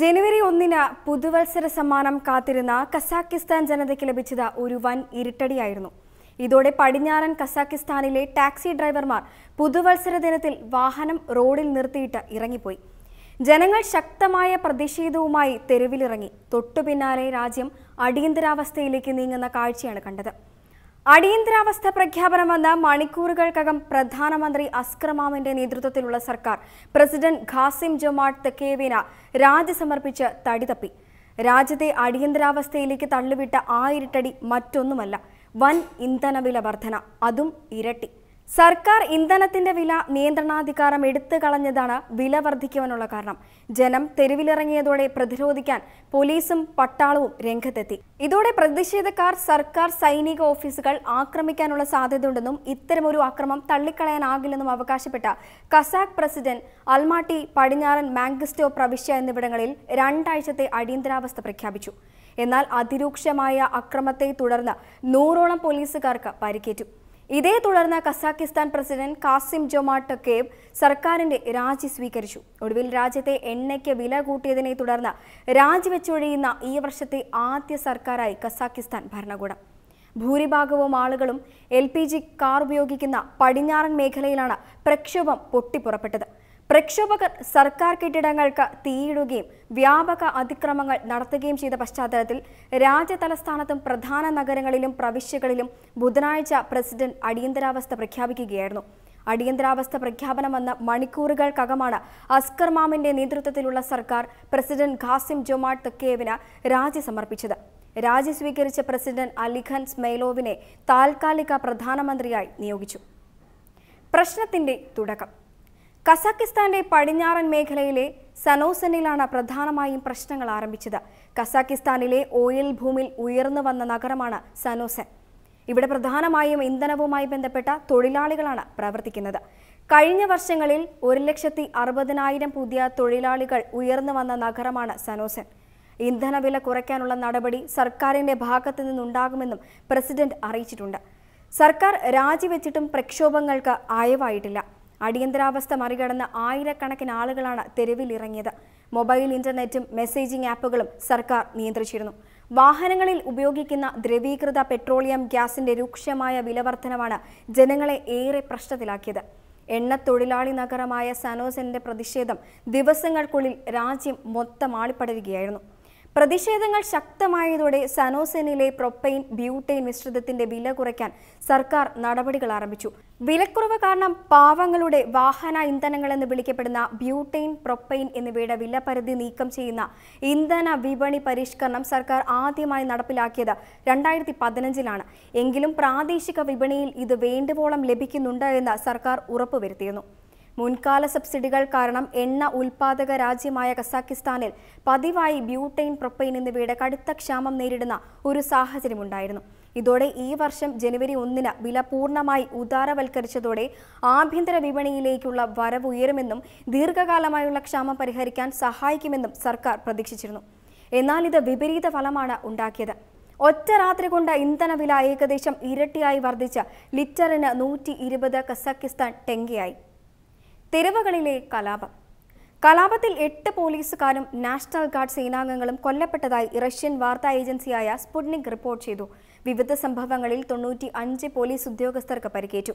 ജനുവരി ഒന്നിന് പുതുവത്സര സമ്മാനം കാത്തിരുന്ന കസാക്കിസ്ഥാൻ ജനതയ്ക്ക് ലഭിച്ചത് ഒരു വൻ ഇരുട്ടടിയായിരുന്നു ഇതോടെ പടിഞ്ഞാറൻ കസാക്കിസ്ഥാനിലെ ടാക്സി ഡ്രൈവർമാർ പുതുവത്സര ദിനത്തിൽ വാഹനം റോഡിൽ നിർത്തിയിട്ട് ഇറങ്ങിപ്പോയി ജനങ്ങൾ ശക്തമായ പ്രതിഷേധവുമായി തെരുവിലിറങ്ങി തൊട്ടുപിന്നാലെ രാജ്യം അടിയന്തരാവസ്ഥയിലേക്ക് നീങ്ങുന്ന കാഴ്ചയാണ് കണ്ടത് അടിയന്തരാവസ്ഥ പ്രഖ്യാപനം വന്ന മണിക്കൂറുകൾക്കകം പ്രധാനമന്ത്രി അസ്ക്രമാമിന്റെ നേതൃത്വത്തിലുള്ള സർക്കാർ പ്രസിഡന്റ് ഖാസിം ജമാട്ട് തെക്കേവേന രാജി സമർപ്പിച്ച് തടിതപ്പി രാജ്യത്തെ അടിയന്തരാവസ്ഥയിലേക്ക് തള്ളിവിട്ട ആയിരട്ടടി മറ്റൊന്നുമല്ല വൻ ഇന്ധനവില വർധന അതും ഇരട്ടി സർക്കാർ ഇന്ധനത്തിന്റെ വില നിയന്ത്രണാധികാരം എടുത്തു കളഞ്ഞതാണ് വില വർദ്ധിക്കുവാനുള്ള കാരണം ജനം തെരുവിലിറങ്ങിയതോടെ പ്രതിരോധിക്കാൻ പോലീസും പട്ടാളവും രംഗത്തെത്തി ഇതോടെ പ്രതിഷേധക്കാർ സർക്കാർ സൈനിക ഓഫീസുകൾ ആക്രമിക്കാനുള്ള സാധ്യതയുണ്ടെന്നും ഇത്തരമൊരു ആക്രമം തള്ളിക്കളയാനാകില്ലെന്നും അവകാശപ്പെട്ട കസാഖ് പ്രസിഡന്റ് അൽമാട്ടി പടിഞ്ഞാറൻ മാങ്കസ്റ്റോ പ്രവിശ്യ എന്നിവിടങ്ങളിൽ രണ്ടാഴ്ചത്തെ അടിയന്തരാവസ്ഥ പ്രഖ്യാപിച്ചു എന്നാൽ അതിരൂക്ഷമായ അക്രമത്തെ തുടർന്ന് നൂറോളം പോലീസുകാർക്ക് പരിക്കേറ്റു ഇതേ തുടർന്ന് കസാക്കിസ്ഥാൻ പ്രസിഡന്റ് കാസിം ജൊമാട്ടൊക്കേവ് സർക്കാരിന്റെ രാജി സ്വീകരിച്ചു ഒടുവിൽ രാജ്യത്തെ എണ്ണയ്ക്ക് വില കൂട്ടിയതിനെ തുടർന്ന് രാജിവെച്ചൊഴിയുന്ന ഈ വർഷത്തെ ആദ്യ സർക്കാരായി കസാക്കിസ്ഥാൻ ഭരണകൂടം ഭൂരിഭാഗവും ആളുകളും എൽ കാർ ഉപയോഗിക്കുന്ന പടിഞ്ഞാറൻ മേഖലയിലാണ് പ്രക്ഷോഭം പൊട്ടിപ്പുറപ്പെട്ടത് പ്രക്ഷോഭകർ സർക്കാർ കെട്ടിടങ്ങൾക്ക് തീയിടുകയും വ്യാപക അതിക്രമങ്ങൾ നടത്തുകയും ചെയ്ത പശ്ചാത്തലത്തിൽ രാജ്യതലസ്ഥാനത്തും പ്രധാന നഗരങ്ങളിലും പ്രവിശ്യകളിലും ബുധനാഴ്ച പ്രസിഡന്റ് അടിയന്തരാവസ്ഥ പ്രഖ്യാപിക്കുകയായിരുന്നു അടിയന്തരാവസ്ഥ പ്രഖ്യാപനം വന്ന മണിക്കൂറുകൾക്കകമാണ് അസ്കർ മാമിന്റെ നേതൃത്വത്തിലുള്ള സർക്കാർ പ്രസിഡന്റ് ഖാസിം ജൊമാ തെക്കേവിന് രാജി സമർപ്പിച്ചത് രാജി സ്വീകരിച്ച പ്രസിഡന്റ് അലിഖൻ സ്മൈലോവിനെ താൽക്കാലിക പ്രധാനമന്ത്രിയായി നിയോഗിച്ചു പ്രശ്നത്തിന്റെ തുടക്കം കസാക്കിസ്ഥാന്റെ പടിഞ്ഞാറൻ മേഖലയിലെ സനോസനിലാണ് പ്രധാനമായും പ്രശ്നങ്ങൾ ആരംഭിച്ചത് കസാക്കിസ്ഥാനിലെ ഓയിൽ ഭൂമിൽ ഉയർന്നു വന്ന നഗരമാണ് സനോസൻ ഇവിടെ പ്രധാനമായും ഇന്ധനവുമായി ബന്ധപ്പെട്ട തൊഴിലാളികളാണ് പ്രവർത്തിക്കുന്നത് കഴിഞ്ഞ വർഷങ്ങളിൽ ഒരു ലക്ഷത്തി അറുപതിനായിരം പുതിയ തൊഴിലാളികൾ ഉയർന്നു വന്ന നഗരമാണ് സനോസൻ ഇന്ധനവില കുറയ്ക്കാനുള്ള നടപടി സർക്കാരിന്റെ ഭാഗത്തു നിന്നുണ്ടാകുമെന്നും പ്രസിഡന്റ് അറിയിച്ചിട്ടുണ്ട് സർക്കാർ രാജിവെച്ചിട്ടും പ്രക്ഷോഭങ്ങൾക്ക് അയവായിട്ടില്ല അടിയന്തരാവസ്ഥ മറികടന്ന് ആയിരക്കണക്കിന് ആളുകളാണ് തെരുവിലിറങ്ങിയത് മൊബൈൽ ഇന്റർനെറ്റും മെസ്സേജിംഗ് ആപ്പുകളും സർക്കാർ നിയന്ത്രിച്ചിരുന്നു വാഹനങ്ങളിൽ ഉപയോഗിക്കുന്ന ദ്രവീകൃത പെട്രോളിയം ഗ്യാസിന്റെ രൂക്ഷമായ വിലവർദ്ധനമാണ് ജനങ്ങളെ ഏറെ പ്രശ്നത്തിലാക്കിയത് എണ്ണത്തൊഴിലാളി നഗരമായ സനോസന്റെ പ്രതിഷേധം ദിവസങ്ങൾക്കുള്ളിൽ രാജ്യം മൊത്തം ആളിപ്പടരുകയായിരുന്നു പ്രതിഷേധങ്ങൾ ശക്തമായതോടെ സനോസെനിലെ പ്രൊപ്പൈൻ ബ്യൂട്ടൈൻ മിശ്രിതത്തിന്റെ വില കുറയ്ക്കാൻ സർക്കാർ നടപടികൾ ആരംഭിച്ചു വിലക്കുറവ് കാരണം പാവങ്ങളുടെ വാഹന ഇന്ധനങ്ങൾ എന്ന് വിളിക്കപ്പെടുന്ന ബ്യൂട്ടൈൻ പ്രൊപ്പൈൻ എന്നിവയുടെ വിലപരിധി നീക്കം ചെയ്യുന്ന ഇന്ധന വിപണി പരിഷ്കരണം സർക്കാർ ആദ്യമായി നടപ്പിലാക്കിയത് രണ്ടായിരത്തി പതിനഞ്ചിലാണ് എങ്കിലും പ്രാദേശിക വിപണിയിൽ ഇത് വേണ്ടുവോളം ലഭിക്കുന്നുണ്ട് എന്ന് സർക്കാർ ഉറപ്പുവരുത്തിയിരുന്നു മുൻകാല സബ്സിഡികൾ കാരണം എണ്ണ ഉൽപാദക രാജ്യമായ കസാക്കിസ്ഥാനിൽ പതിവായി ബ്യൂട്ടൈൻ പ്രൊപ്പൈൻ എന്നിവയുടെ കടുത്ത ക്ഷാമം നേരിടുന്ന ഒരു സാഹചര്യമുണ്ടായിരുന്നു ഇതോടെ ഈ വർഷം ജനുവരി ഒന്നിന് വില പൂർണ്ണമായി ഉദാരവൽക്കരിച്ചതോടെ ആഭ്യന്തര വിപണിയിലേക്കുള്ള വരവ് ഉയരുമെന്നും ദീർഘകാലമായുള്ള ക്ഷാമം പരിഹരിക്കാൻ സഹായിക്കുമെന്നും സർക്കാർ പ്രതീക്ഷിച്ചിരുന്നു എന്നാൽ ഇത് വിപരീത ഫലമാണ് ഉണ്ടാക്കിയത് ഒറ്റ രാത്രി കൊണ്ട് ഇന്ധനവില ഏകദേശം ഇരട്ടിയായി വർദ്ധിച്ച ലിറ്ററിന് നൂറ്റി ഇരുപത് കസാക്കിസ്ഥാൻ ടെങ്കയായി തെരുവുകളിലെ കലാപം കലാപത്തിൽ എട്ട് പോലീസുകാരും നാഷണൽ ഗാർഡ് സേനാംഗങ്ങളും കൊല്ലപ്പെട്ടതായി റഷ്യൻ വാർത്താ ഏജൻസിയായ സ്പുട്നിക് റിപ്പോർട്ട് ചെയ്തു വിവിധ സംഭവങ്ങളിൽ തൊണ്ണൂറ്റി അഞ്ച് പോലീസ് ഉദ്യോഗസ്ഥർക്ക് പരിക്കേറ്റു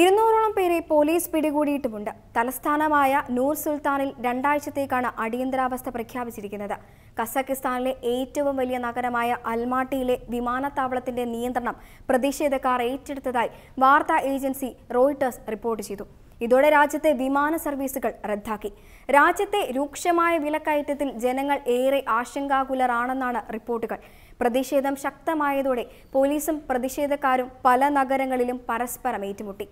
ഇരുന്നൂറോളം പേരെ പോലീസ് പിടികൂടിയിട്ടുമുണ്ട് തലസ്ഥാനമായ നൂർ സുൽത്താനിൽ രണ്ടാഴ്ചത്തേക്കാണ് അടിയന്തരാവസ്ഥ പ്രഖ്യാപിച്ചിരിക്കുന്നത് കസാഖിസ്ഥാനിലെ ഏറ്റവും വലിയ നഗരമായ അൽമാട്ടിയിലെ വിമാനത്താവളത്തിന്റെ നിയന്ത്രണം പ്രതിഷേധക്കാർ ഏറ്റെടുത്തതായി വാർത്താ ഏജൻസി റോയിട്ടേഴ്സ് റിപ്പോർട്ട് ചെയ്തു ഇതോടെ രാജ്യത്തെ വിമാന സർവീസുകൾ റദ്ദാക്കി രാജ്യത്തെ രൂക്ഷമായ വിലക്കയറ്റത്തിൽ ജനങ്ങൾ ഏറെ ആശങ്കാകുലരാണെന്നാണ് റിപ്പോർട്ടുകൾ പ്രതിഷേധം ശക്തമായതോടെ പോലീസും പ്രതിഷേധക്കാരും പല നഗരങ്ങളിലും പരസ്പരം ഏറ്റുമുട്ടി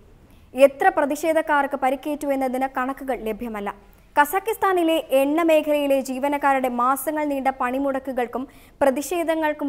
എത്ര പ്രതിഷേധക്കാർക്ക് പരിക്കേറ്റു എന്നതിന് കണക്കുകൾ ലഭ്യമല്ല കസാക്കിസ്ഥാനിലെ എണ്ണ മേഖലയിലെ ജീവനക്കാരുടെ മാസങ്ങൾ നീണ്ട പണിമുടക്കുകൾക്കും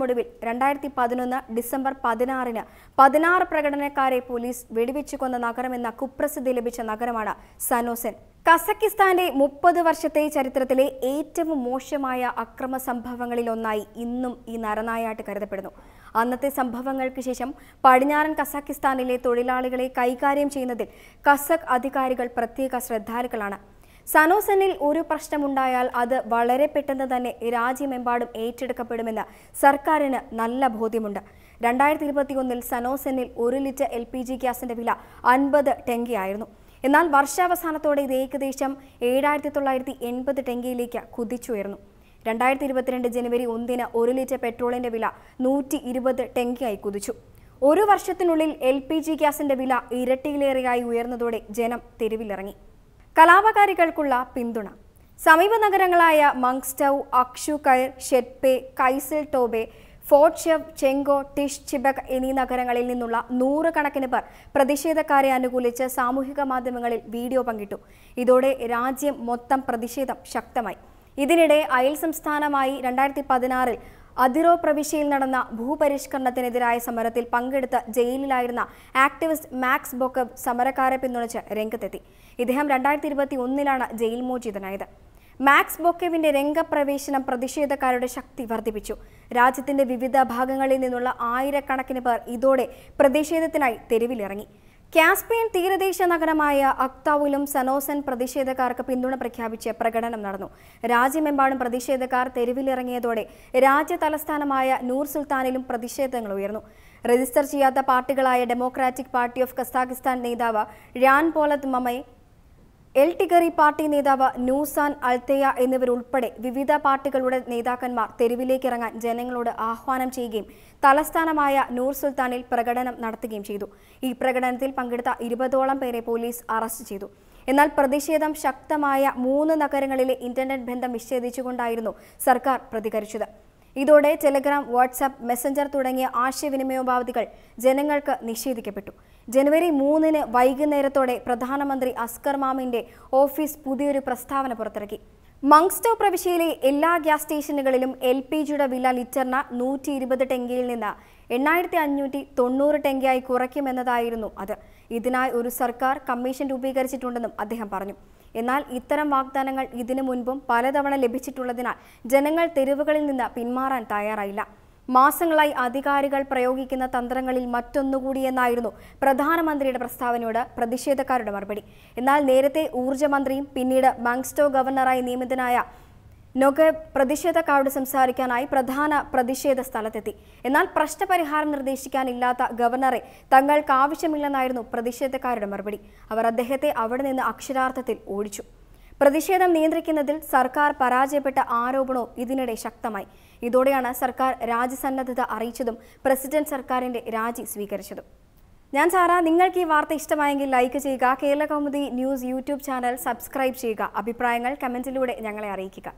ഒടുവിൽ രണ്ടായിരത്തി പതിനൊന്ന് ഡിസംബർ പതിനാറിന് പതിനാറ് പ്രകടനക്കാരെ പോലീസ് വെടിവെച്ചു കൊന്ന നഗരമെന്ന കുപ്രസിദ്ധി ലഭിച്ച നഗരമാണ് സനോസൻ കസക്കിസ്ഥാന്റെ മുപ്പത് വർഷത്തെ ചരിത്രത്തിലെ ഏറ്റവും മോശമായ അക്രമ സംഭവങ്ങളിലൊന്നായി ഇന്നും ഈ നരനായാട്ട് കരുതപ്പെടുന്നു അന്നത്തെ സംഭവങ്ങൾക്ക് ശേഷം പടിഞ്ഞാറൻ കസാക്കിസ്ഥാനിലെ തൊഴിലാളികളെ കൈകാര്യം ചെയ്യുന്നതിൽ കസക് അധികാരികൾ പ്രത്യേക ശ്രദ്ധാലുക്കളാണ് സനോസനിൽ ഒരു പ്രശ്നമുണ്ടായാൽ അത് വളരെ പെട്ടെന്ന് തന്നെ രാജ്യമെമ്പാടും ഏറ്റെടുക്കപ്പെടുമെന്ന് സർക്കാരിന് നല്ല ബോധ്യമുണ്ട് രണ്ടായിരത്തി ഇരുപത്തിയൊന്നിൽ സനോസനിൽ ഒരു ലിറ്റർ എൽ പി ജി ഗ്യാസിന്റെ വില അൻപത് ടെങ്കിയായിരുന്നു എന്നാൽ വർഷാവസാനത്തോടെ ഇത് ഏകദേശം ഏഴായിരത്തി തൊള്ളായിരത്തി എൺപത് ടെങ്കിയിലേക്ക് കുതിച്ചുയർന്നു രണ്ടായിരത്തി ഇരുപത്തിരണ്ട് ജനുവരി ഒന്നിന് ഒരു ലിറ്റർ പെട്രോളിന്റെ വില നൂറ്റി ഇരുപത് ടെങ്കിയായി കുതിച്ചു ഒരു വർഷത്തിനുള്ളിൽ എൽ പി ജി ഗ്യാസിന്റെ വില ഇരട്ടിയിലേറെയായി ഉയർന്നതോടെ ജനം തെരുവിലിറങ്ങി കലാപകാരികൾക്കുള്ള പിന്തുണ സമീപ നഗരങ്ങളായ മങ്സ്റ്റൌ അക്ഷു കയർ ഷെറ്റ്പേ കൈസിൽ ടോബെ ഫോർട്ട്ഷെവ് ചെങ്കോ ടിഷ് ചിബക് എന്നീ നഗരങ്ങളിൽ നിന്നുള്ള നൂറുകണക്കിന് പേർ പ്രതിഷേധക്കാരെ അനുകൂലിച്ച് സാമൂഹിക മാധ്യമങ്ങളിൽ വീഡിയോ പങ്കിട്ടു ഇതോടെ രാജ്യം മൊത്തം പ്രതിഷേധം ശക്തമായി ഇതിനിടെ അയൽ സംസ്ഥാനമായി രണ്ടായിരത്തി പതിനാറിൽ അതിറോ പ്രവിശ്യയിൽ നടന്ന ഭൂപരിഷ്കരണത്തിനെതിരായ സമരത്തിൽ പങ്കെടുത്ത ജയിലിലായിരുന്ന ആക്ടിവിസ്റ്റ് മാക്സ് ബോക്കബ് സമരക്കാരെ പിന്തുണച്ച് രംഗത്തെത്തി ഇദ്ദേഹം രണ്ടായിരത്തി ഇരുപത്തി ഒന്നിലാണ് ജയിൽ മോചിതനായത് മാക്സ് ബോക്കേവിന്റെ രംഗപ്രവേശനം പ്രതിഷേധക്കാരുടെ ശക്തി വർദ്ധിപ്പിച്ചു രാജ്യത്തിന്റെ വിവിധ ഭാഗങ്ങളിൽ നിന്നുള്ള ആയിരക്കണക്കിന് പേർ ഇതോടെ പ്രതിഷേധത്തിനായി തെരുവിലിറങ്ങി കാസ്പിയൻ തീരദേശ നഗരമായ അക്താവിലും സനോസൻ പ്രതിഷേധക്കാർക്ക് പിന്തുണ പ്രഖ്യാപിച്ച് പ്രകടനം നടന്നു രാജ്യമെമ്പാടും പ്രതിഷേധക്കാർ തെരുവിലിറങ്ങിയതോടെ രാജ്യ തലസ്ഥാനമായ നൂർ സുൽത്താനിലും പ്രതിഷേധങ്ങൾ ഉയർന്നു രജിസ്റ്റർ ചെയ്യാത്ത പാർട്ടികളായ ഡെമോക്രാറ്റിക് പാർട്ടി ഓഫ് കസാഖിസ്ഥാൻ നേതാവ് രാൻ പോലത് മമൈ എൽ ടിഗറി പാർട്ടി നേതാവ് നൂസാൻ അൾത്തേയ എന്നിവരുൾപ്പെടെ വിവിധ പാർട്ടികളുടെ നേതാക്കന്മാർ തെരുവിലേക്കിറങ്ങാൻ ജനങ്ങളോട് ആഹ്വാനം ചെയ്യുകയും തലസ്ഥാനമായ നൂർ സുൽത്താനിൽ പ്രകടനം നടത്തുകയും ചെയ്തു ഈ പ്രകടനത്തിൽ പങ്കെടുത്ത ഇരുപതോളം പേരെ പോലീസ് അറസ്റ്റ് ചെയ്തു എന്നാൽ പ്രതിഷേധം ശക്തമായ മൂന്ന് നഗരങ്ങളിലെ ഇന്റർനെറ്റ് ബന്ധം വിച്ഛേദിച്ചുകൊണ്ടായിരുന്നു സർക്കാർ പ്രതികരിച്ചത് ഇതോടെ ടെലഗ്രാം വാട്സാപ്പ് മെസ്സഞ്ചർ തുടങ്ങിയ ആശയവിനിമയോപാധികൾ ജനങ്ങൾക്ക് നിഷേധിക്കപ്പെട്ടു ജനുവരി മൂന്നിന് വൈകുന്നേരത്തോടെ പ്രധാനമന്ത്രി അസ്കർ മാമിന്റെ ഓഫീസ് പുതിയൊരു പ്രസ്താവന പുറത്തിറക്കി മങ്സ്റ്റോ പ്രവിശ്യയിലെ എല്ലാ ഗ്യാസ് സ്റ്റേഷനുകളിലും എൽ പി ജിയുടെ വില ലിറ്ററിന് നൂറ്റി ഇരുപത് ടെങ്കിയിൽ നിന്ന് എണ്ണായിരത്തി അഞ്ഞൂറ്റി തൊണ്ണൂറ് ടെങ്കിയായി കുറയ്ക്കുമെന്നതായിരുന്നു അത് ഇതിനായി ഒരു സർക്കാർ കമ്മീഷൻ രൂപീകരിച്ചിട്ടുണ്ടെന്നും അദ്ദേഹം പറഞ്ഞു എന്നാൽ ഇത്തരം വാഗ്ദാനങ്ങൾ ഇതിനു മുൻപും പലതവണ ലഭിച്ചിട്ടുള്ളതിനാൽ ജനങ്ങൾ തെരുവുകളിൽ നിന്ന് പിന്മാറാൻ തയ്യാറായില്ല മാസങ്ങളായി അധികാരികൾ പ്രയോഗിക്കുന്ന തന്ത്രങ്ങളിൽ മറ്റൊന്നുകൂടിയെന്നായിരുന്നു പ്രധാനമന്ത്രിയുടെ പ്രസ്താവനയോട് പ്രതിഷേധക്കാരുടെ മറുപടി എന്നാൽ നേരത്തെ ഊർജ്ജമന്ത്രിയും പിന്നീട് ബാങ്സ്റ്റോ ഗവർണറായി നിയമിതനായ നൊഗെ പ്രതിഷേധക്കാരോട് സംസാരിക്കാനായി പ്രധാന പ്രതിഷേധ സ്ഥലത്തെത്തി എന്നാൽ പ്രശ്നപരിഹാരം നിർദ്ദേശിക്കാനില്ലാത്ത ഗവർണറെ തങ്ങൾക്ക് ആവശ്യമില്ലെന്നായിരുന്നു പ്രതിഷേധക്കാരുടെ മറുപടി അവർ അദ്ദേഹത്തെ അവിടെ നിന്ന് അക്ഷരാർത്ഥത്തിൽ ഓടിച്ചു പ്രതിഷേധം നിയന്ത്രിക്കുന്നതിൽ സർക്കാർ പരാജയപ്പെട്ട ആരോപണവും ഇതിനിടെ ശക്തമായി ഇതോടെയാണ് സർക്കാർ രാജ്യസന്നദ്ധത അറിയിച്ചതും പ്രസിഡന്റ് സർക്കാരിന്റെ രാജി സ്വീകരിച്ചതും ഞാൻ സാറ നിങ്ങൾക്ക് ഈ വാർത്ത ഇഷ്ടമായെങ്കിൽ ലൈക്ക് ചെയ്യുക Kerala Kaumudi news YouTube channel subscribe ചെയ്യുക അഭിപ്രായങ്ങൾ കമൻറ്റിലൂടെ ഞങ്ങളെ അറിയിക്കുക